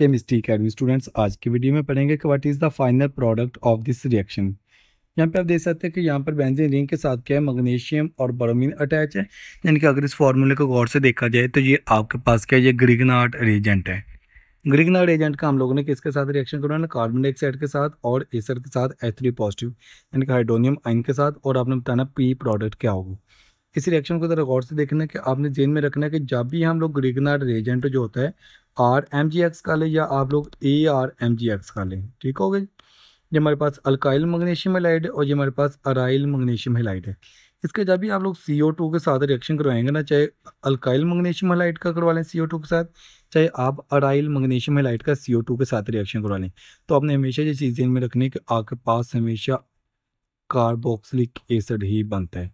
chemistry academy students आज की video में पढ़ेंगे कि what is the final product of this reaction यहाँ पे आप देख सकते हैं कि यहाँ पर बेंजीन रिंग के साथ क्या है मैग्नीशियम और ब्रोमीन अटैच है यानी कि अगर इस फॉर्मूले को गौर से देखा जाए तो ये आपके पास क्या है ये ग्रिगनाट रेजेंट है ग्रिगनाट एजेंट का हम लोगों ने किसके साथ रिएक्शन करवाना कार्बन डाइऑक्साइड के साथ और एसर के साथ एच थ्री पॉजिटिव यानी कि हाइड्रोनियम आइन के साथ और आपने बताना पी प्रोडक्ट क्या होगा इस रिएक्शन को ज़रा गौर से देखना कि आपने जेन में रखना है कि जब भी हम लोग ग्रिगनाट रेजेंट जो होता है आर एम जी एक्स का लें या आप लोग A R M G X का लें ठीक हो गए ये हमारे पास अल्काइल मैग्नीशियम हेलाइड है और ये हमारे पास अराइल मैग्नीशियम हेलाइड है इसके जब भी आप लोग सी ओ टू के साथ रिएक्शन करवाएंगे ना चाहे अल्काइल मैग्नीशियम हेलाइट का करवा लें सी ओ टू के साथ चाहे आप अराइल मैग्नीशियम हेलाइट का सी ओ टू के साथ रिएक्शन करवा लें तो आपने हमेशा ये चीज़ ध्यान में रखनी कि आपके पास हमेशा कार्बोक्सिलिक एसिड ही बनता है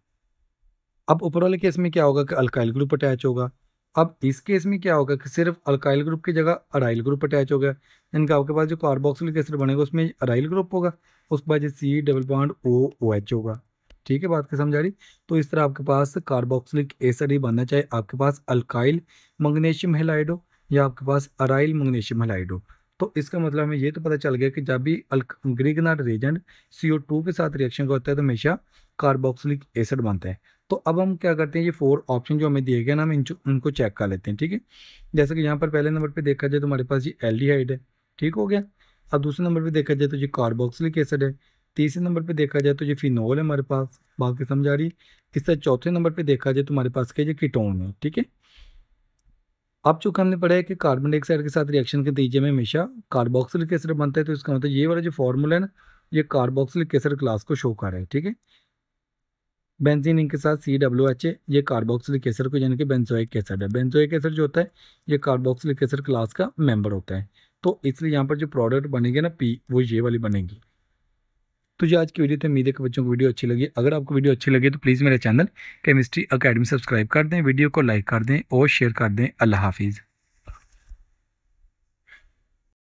अब ऊपर वाले केस में क्या होगा कि अल्काइल ग्रुप अटैच होगा अब इस केस में क्या होगा कि सिर्फ अल्काइल ग्रुप की जगह अराइल ग्रुप अटैच हो गया इनका आपके पास जो कार्बोक्सिलिक एसिड बनेगा उसमें अराइल ग्रुप होगा उसके बाद C double bond O O H होगा ठीक है बात के समझा रही तो इस तरह आपके पास कार्बोक्सिलिक एसिड ही बनना चाहिए आपके पास अल्काइल मैग्नीशियम हेलाइड हो या आपके पास अराइल मैग्नीशियम हेलाइड हो तो इसका मतलब हमें ये तो पता चल गया कि जब भी ग्रीगनाट रेजेंट सी के साथ रिएक्शन करता है तो हमेशा कार्बोक्सिलिक एसिड बनते हैं तो अब हम क्या करते हैं ये फोर ऑप्शन जो हमें दिए गए ना हम इन उनको चेक कर लेते हैं ठीक है जैसे कि यहाँ पर पहले नंबर पे देखा जाए तो हमारे पास ये एल्डिहाइड है ठीक हो गया अब दूसरे नंबर पर देखा जाए तो ये कार्बोक्सिलिक एसिड है तीसरे नंबर पे देखा जाए तो ये फिनोल तो है हमारे पास बाकी समझ आ रही है इस तरह चौथे नंबर पर देखा जाए तो हमारे पास क्या ये कीटोन है ठीक है अब चूंकि हमने पढ़ा है कि कार्बन डाइऑक्साइड के साथ रिएक्शन के नतीजे में हमेशा कार्बोक्सिलिक एसिड बनता है तो इसका मतलब ये वाला जो फॉर्मूला है ना ये कार्बोक्सिलिक एसिड क्लास को शो कर रहा है ठीक है बेंजीन इनके साथ सी डब्ल्यू एच ए ये कार्बोक्सिलिक एसिड को यानी कि बेंजोइक एसिड है बेंजोइक एसिड जो होता है ये कार्बोक्सिलिक एसिड क्लास का मेंबर होता है तो इसलिए यहाँ पर जो प्रोडक्ट बनेगी ना पी वो ये वाली बनेगी तो जो आज की वीडियो थी उम्मीद है कि बच्चों को वीडियो अच्छी लगी अगर आपको वीडियो अच्छी लगी तो प्लीज़ मेरे चैनल केमिस्ट्री अकेडमी सब्सक्राइब कर दें वीडियो को लाइक कर दें और शेयर कर दें अल्लाह हाफिज़